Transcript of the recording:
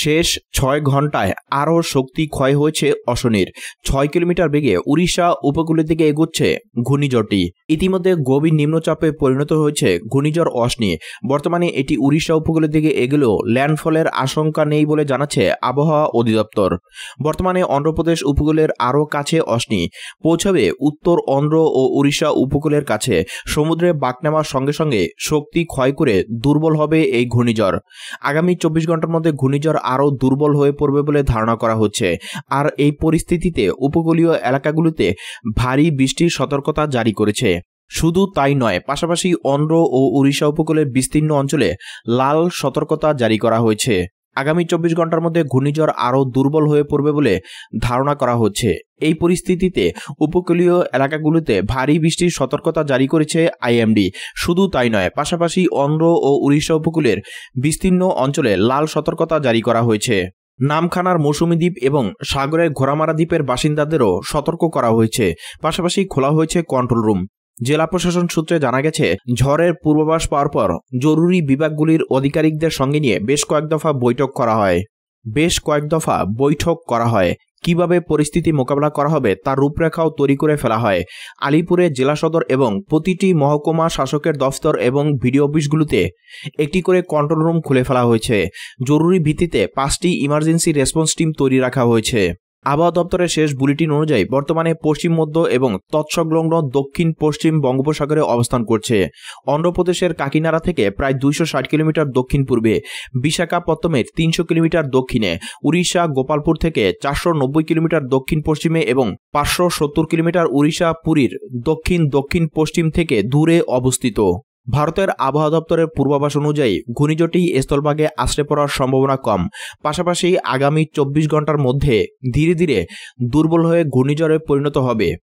শেষ ছয় ঘন্টায় আরও শক্তি ক্ষয় হয়েছে অশনির ছয় কিলোমিটার বেগে উড়িষ্যা উপকূলের দিকে এগোচ্ছে ঘূর্ণিঝড়টি ইতিমধ্যে গভীর নিম্নচাপে পরিণত হয়েছে ঘূর্ণিঝড় অশনি বর্তমানে এটি উড়িষ্যা উপকূলের দিকে এগেলেও ল্যান্ডফলের আশঙ্কা নেই বলে জানাচ্ছে আবহাওয়া অধিদপ্তর বর্তমানে অন্ধ্রপ্রদেশ উপকূলের আরও কাছে অশনি পৌঁছাবে উত্তর অন্ধ্র ও উড়িষ্যা উপকূলের কাছে সমুদ্রে বাক নেওয়ার সঙ্গে সঙ্গে শক্তি ক্ষয় করে দুর্বল হবে এই ঘূর্ণিঝড় আগামী চব্বিশ ঘন্টার মধ্যে ঘূর্ণিঝড় আরও দুর্বল হয়ে পড়বে বলে ধারণা করা হচ্ছে আর এই পরিস্থিতিতে উপকূলীয় এলাকাগুলিতে ভারী বৃষ্টির সতর্কতা জারি করেছে শুধু তাই নয় পাশাপাশি অন্ধ্র ও উড়িষ্যা উপকূলের বিস্তীর্ণ অঞ্চলে লাল সতর্কতা জারি করা হয়েছে আগামী চব্বিশ ঘন্টার মধ্যে ঘূর্ণিঝড় আরও দুর্বল হয়ে পড়বে বলে ধারণা করা হচ্ছে এই পরিস্থিতিতে উপকূলীয় এলাকাগুলোতে ভারী বৃষ্টির সতর্কতা জারি করেছে আইএমডি শুধু তাই নয় পাশাপাশি অন্ধ্র ও উড়িষ্যা উপকূলের বিস্তীর্ণ অঞ্চলে লাল সতর্কতা জারি করা হয়েছে নামখানার মৌসুমী দ্বীপ এবং সাগরের ঘোরামারা দ্বীপের বাসিন্দাদেরও সতর্ক করা হয়েছে পাশাপাশি খোলা হয়েছে কন্ট্রোল রুম জেলা প্রশাসন সূত্রে জানা গেছে ঝড়ের পূর্বাভাস পাওয়ার পর জরুরি বিভাগগুলির আধিকারিকদের সঙ্গে নিয়ে বেশ কয়েক দফা বৈঠক করা হয় বেশ কয়েক দফা বৈঠক করা হয় কিভাবে পরিস্থিতি মোকাবেলা করা হবে তার রূপরেখাও তৈরি করে ফেলা হয় আলিপুরে জেলা সদর এবং প্রতিটি মহকুমা শাসকের দফতর এবং ভিডিও অফিসগুলোতে একটি করে কন্ট্রোল রুম খুলে ফেলা হয়েছে জরুরি ভিত্তিতে পাঁচটি ইমার্জেন্সি রেসপন্স টিম তৈরি রাখা হয়েছে আবহাওয়া দপ্তরের শেষ বুলেটিন অনুযায়ী বর্তমানে পশ্চিম মধ্য এবং তৎসংলগ্ন দক্ষিণ পশ্চিম বঙ্গোপসাগরে অবস্থান করছে অন্ধ্রপ্রদেশের কাকিনাড়া থেকে প্রায় দুইশো ষাট কিলোমিটার দক্ষিণ পূর্বে বিশাখাপত্তমের তিনশো কিলোমিটার দক্ষিণে উড়িষ্যা গোপালপুর থেকে চারশো নব্বই কিলোমিটার দক্ষিণ পশ্চিমে এবং পাঁচশো সত্তর কিলোমিটার উড়িষ্যা পুরীর দক্ষিণ দক্ষিণ পশ্চিম থেকে দূরে অবস্থিত ভারতের আবহাওয়া দপ্তরের পূর্বাভাস অনুযায়ী ঘূর্ণিঝড়টি স্থলভাগে আশ্রে পড়ার সম্ভাবনা কম পাশাপাশি আগামী চব্বিশ ঘন্টার মধ্যে ধীরে ধীরে দুর্বল হয়ে ঘূর্ণিঝড়ে পরিণত হবে